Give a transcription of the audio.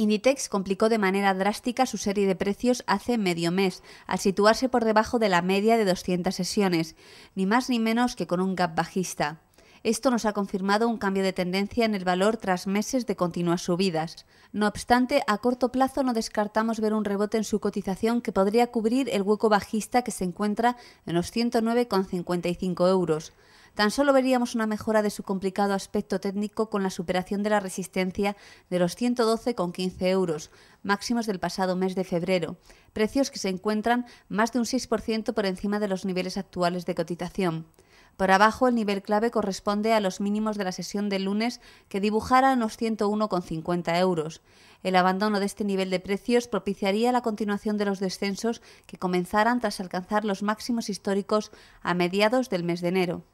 Inditex complicó de manera drástica su serie de precios hace medio mes, al situarse por debajo de la media de 200 sesiones, ni más ni menos que con un gap bajista. Esto nos ha confirmado un cambio de tendencia en el valor tras meses de continuas subidas. No obstante, a corto plazo no descartamos ver un rebote en su cotización que podría cubrir el hueco bajista que se encuentra en los 109,55 euros. Tan solo veríamos una mejora de su complicado aspecto técnico con la superación de la resistencia de los 112,15 euros, máximos del pasado mes de febrero, precios que se encuentran más de un 6% por encima de los niveles actuales de cotización. Por abajo, el nivel clave corresponde a los mínimos de la sesión del lunes, que dibujara los 101,50 euros. El abandono de este nivel de precios propiciaría la continuación de los descensos que comenzaran tras alcanzar los máximos históricos a mediados del mes de enero.